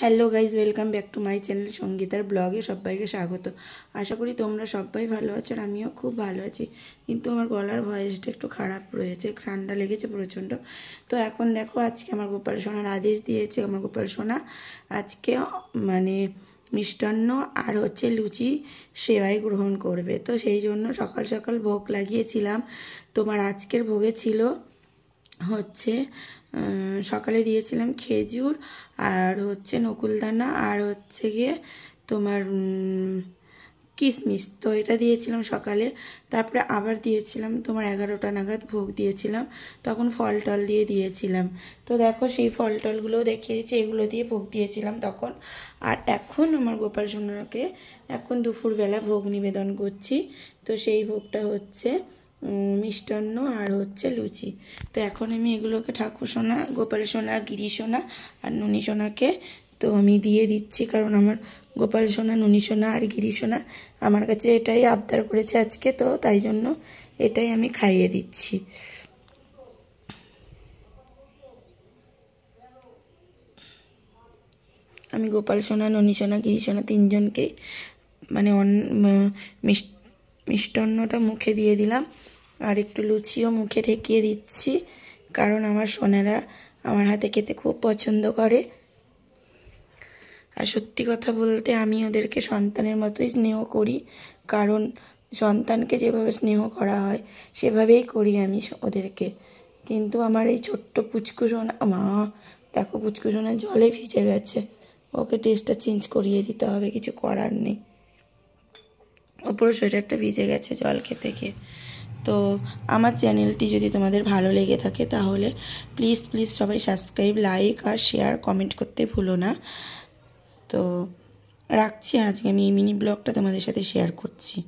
hello guys welcome back to my channel সঙ্গীতার ব্লগে সবাইকে স্বাগত আশা করি তোমরা সবাই ভালো আছো আর আমিও খুব ভালো আছি কিন্তু আমার গলার ভয়েসটা একটু খারাপ রয়েছে ঠান্ডা লেগেছে প্রচণ্ড তো এখন দেখো আজকে আমার গোপাল সোনার আদেশ দিয়েছে আমার গোপাল সোনা আজকে মানে মিষ্টান্ন আর হচ্ছে লুচি সেবাই গ্রহণ করবে তো সেই জন্য সকাল সকাল ভোগ লাগিয়েছিলাম তোমার আজকের ভোগে ছিল হচ্ছে সকালে দিয়েছিলাম খেজুর আর হচ্ছে নকুলদানা আর হচ্ছে গিয়ে তোমার কিশমিশ তো এটা দিয়েছিলাম সকালে তারপরে আবার দিয়েছিলাম তোমার এগারোটা নাগাদ ভোগ দিয়েছিলাম তখন ফল টল দিয়ে দিয়েছিলাম তো দেখো সেই ফল টলগুলোও দেখিয়েছি এগুলো দিয়ে ভোগ দিয়েছিলাম তখন আর এখন আমার গোপাল সুন্দরকে এখন দুপুরবেলা ভোগ নিবেদন করছি তো সেই ভোগটা হচ্ছে মিষ্টান্ন আর হচ্ছে লুচি তো এখন আমি এগুলোকে ঠাকুর সোনা গোপাল সোনা গিরি সোনা আর নুনি সোনাকে তো আমি দিয়ে দিচ্ছি কারণ আমার গোপাল সোনা নুনি সোনা আর গিরি সোনা আমার কাছে এটাই আবদার করেছে আজকে তো তাই জন্য এটাই আমি খাইয়ে দিচ্ছি আমি গোপাল সোনা ননী সোনা গিরি সোনা তিনজনকেই মানে অন মিষ্টি মিষ্টান্নটা মুখে দিয়ে দিলাম আর একটু লুচিও মুখে ঠেকিয়ে দিচ্ছি কারণ আমার সোনারা আমার হাতে খেতে খুব পছন্দ করে আর সত্যি কথা বলতে আমি ওদেরকে সন্তানের মতোই স্নেহ করি কারণ সন্তানকে যেভাবে স্নেহ করা হয় সেভাবেই করি আমি ওদেরকে কিন্তু আমার এই ছোট্ট পুচকু সোনা মা দেখো পুচকু সোনা জলে ভিজে গেছে ওকে টেস্টটা চেঞ্জ করিয়ে দিতে হবে কিছু করার নেই উপরে সোয়েটারটা ভিজে গেছে জল খেতে গিয়ে তো আমার চ্যানেলটি যদি তোমাদের ভালো লেগে থাকে তাহলে প্লিজ প্লিজ সবাই সাবস্ক্রাইব লাইক আর শেয়ার কমেন্ট করতে ভুলো না তো রাখছি আজকে আমি এই মিনি ব্লগটা তোমাদের সাথে শেয়ার করছি